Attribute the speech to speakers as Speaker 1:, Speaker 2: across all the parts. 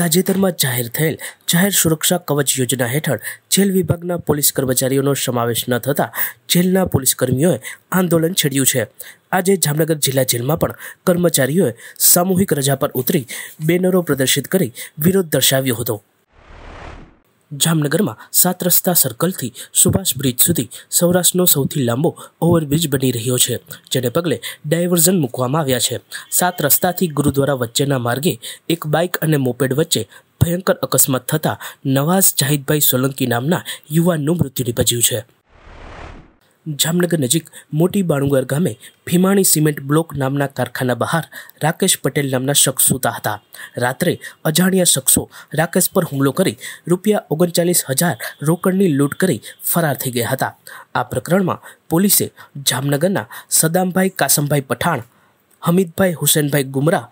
Speaker 1: તાજેતરમાં જાહેર થયેલ જાહેર સુરક્ષા કવચ યોજના હેઠળ જેલ વિભાગના પોલીસ કર્મચારીઓનો સમાવેશ ન થતાં જેલના પોલીસ કર્મીઓએ આંદોલન છેડ્યું છે આજે જામનગર જિલ્લા જેલમાં પણ કર્મચારીઓએ સામૂહિક રજા પર ઉતરી બેનરો પ્રદર્શિત કરી વિરોધ દર્શાવ્યો હતો જામનગરમાં સાત રસ્તા સર્કલથી સુભાષ બ્રિજ સુધી સૌરાષ્ટ્રનો સૌથી લાંબો ઓવરબ્રિજ બની રહ્યો છે જેને પગલે ડાયવર્ઝન મૂકવામાં આવ્યા છે સાત રસ્તાથી ગુરુદ્વારા વચ્ચેના માર્ગે એક બાઇક અને મોપેડ વચ્ચે ભયંકર અકસ્માત થતાં નવાઝ જાહિદભાઈ સોલંકી નામના યુવાનનું મૃત્યુ નિપજ્યું છે જામનગર નજીક મોટી બાણુગર ગામે ભીમાણી સિમેન્ટ બ્લોક નામના કારખાના બહાર રાકેશ પટેલ નામના શખ્સ સૂતા હતા રાત્રે અજાણ્યા શખ્સો રાકેશ પર હુમલો કરી રૂપિયા ઓગણચાલીસ હજાર રોકડની લૂંટ કરી ફરાર થઈ ગયા હતા આ પ્રકરણમાં પોલીસે જામનગરના સદામભાઈ કાસમભાઈ પઠાણ હમીદભાઈ હુસેનભાઈ ગુમરા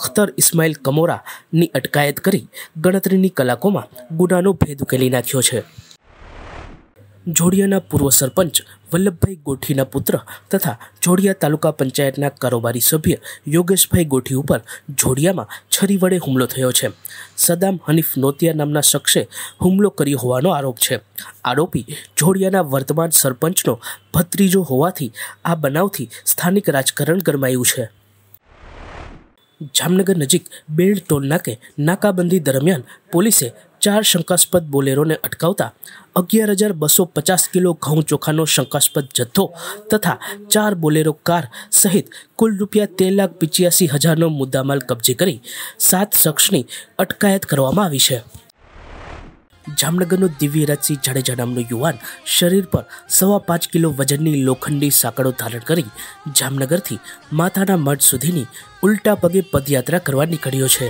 Speaker 1: અખ્તર ઇસ્માઇલ કમોરાની અટકાયત કરી ગણતરીની કલાકોમાં ગુનાનો ભેદ ઉકેલી નાખ્યો છે જોડિયાના પૂર્વ સરપંચ વલ્લભભાઈ ગોઠીના પુત્ર તથા જોડિયા તાલુકા પંચાયતના કારોબારી સભ્ય યોગેશભાઈ ગોઠી ઉપર જોડિયામાં છરી વડે હુમલો થયો છે સદામ હનીફ નોતિયા નામના શખ્સે હુમલો કર્યો હોવાનો આરોપ છે આરોપી જોડિયાના વર્તમાન સરપંચનો ભત્રીજો હોવાથી આ બનાવથી સ્થાનિક રાજકારણ ગરમાયું છે જામનગર નજીક બેડ ટોલ નાકે નાકાબંધી દરમિયાન પોલીસે ચાર શંકાસ્પદ બોલેરોને અટકાવતા અગિયાર હજાર બસો પચાસ કિલો ઘઉં ચોખાનો શંકાસ્પદ જથ્થો તથા ચાર બોલેરો કાર સહિત કુલ રૂપિયા તેર લાખ પિચ્યાસી હજારનો મુદ્દામાલ કબજે કરી સાત શખ્સની અટકાયત કરવામાં આવી છે જામનગરનો દિવ્યરાજસિંહ જાડેજા નામનો યુવાન શરીર પર સવા પાંચ કિલો વજનની લોખંડી સાંકળો ધારણ કરી જામનગરથી માથાના મઠ સુધીની ઉલટા પગે પદયાત્રા કરવા નીકળ્યો છે